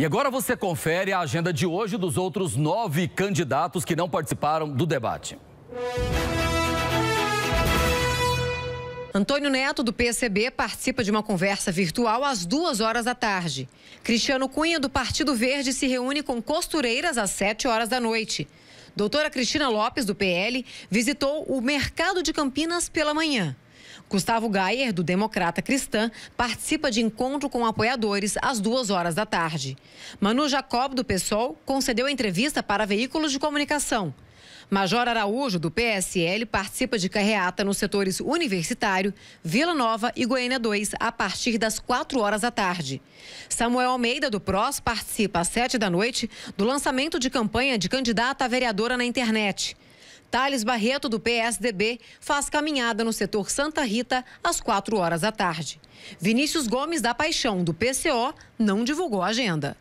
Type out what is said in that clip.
E agora você confere a agenda de hoje dos outros nove candidatos que não participaram do debate. Antônio Neto, do PCB, participa de uma conversa virtual às duas horas da tarde. Cristiano Cunha, do Partido Verde, se reúne com costureiras às sete horas da noite. Doutora Cristina Lopes, do PL, visitou o Mercado de Campinas pela manhã. Gustavo Gayer, do Democrata Cristã, participa de encontro com apoiadores às duas horas da tarde. Manu Jacob, do PSOL, concedeu entrevista para veículos de comunicação. Major Araújo, do PSL, participa de carreata nos setores Universitário, Vila Nova e Goiânia 2, a partir das 4 horas da tarde. Samuel Almeida, do PROS, participa às 7 da noite do lançamento de campanha de candidata a vereadora na internet. Thales Barreto, do PSDB, faz caminhada no setor Santa Rita às 4 horas da tarde. Vinícius Gomes, da Paixão, do PCO, não divulgou a agenda.